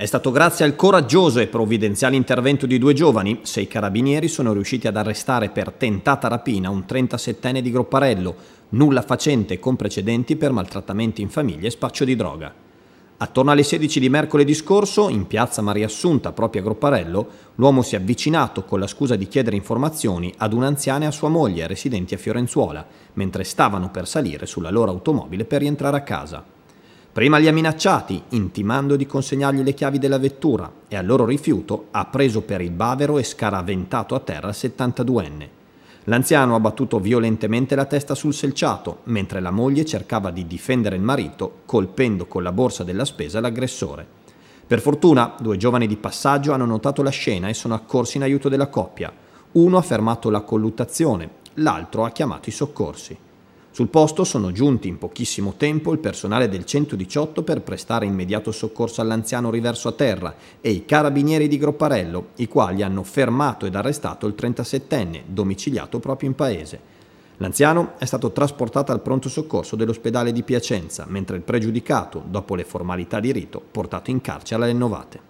È stato grazie al coraggioso e provvidenziale intervento di due giovani se i carabinieri sono riusciti ad arrestare per tentata rapina un 37enne di Gropparello, nulla facente con precedenti per maltrattamenti in famiglia e spaccio di droga. Attorno alle 16 di mercoledì scorso, in piazza Maria Assunta, proprio a Gropparello, l'uomo si è avvicinato con la scusa di chiedere informazioni ad un'anziana e a sua moglie residenti a Fiorenzuola, mentre stavano per salire sulla loro automobile per rientrare a casa. Prima li ha minacciati, intimando di consegnargli le chiavi della vettura e al loro rifiuto ha preso per il bavero e scaraventato a terra il 72enne. L'anziano ha battuto violentemente la testa sul selciato, mentre la moglie cercava di difendere il marito, colpendo con la borsa della spesa l'aggressore. Per fortuna, due giovani di passaggio hanno notato la scena e sono accorsi in aiuto della coppia. Uno ha fermato la colluttazione, l'altro ha chiamato i soccorsi. Sul posto sono giunti in pochissimo tempo il personale del 118 per prestare immediato soccorso all'anziano riverso a terra e i carabinieri di Gropparello, i quali hanno fermato ed arrestato il 37enne, domiciliato proprio in paese. L'anziano è stato trasportato al pronto soccorso dell'ospedale di Piacenza, mentre il pregiudicato, dopo le formalità di rito, portato in carcere alle Novate.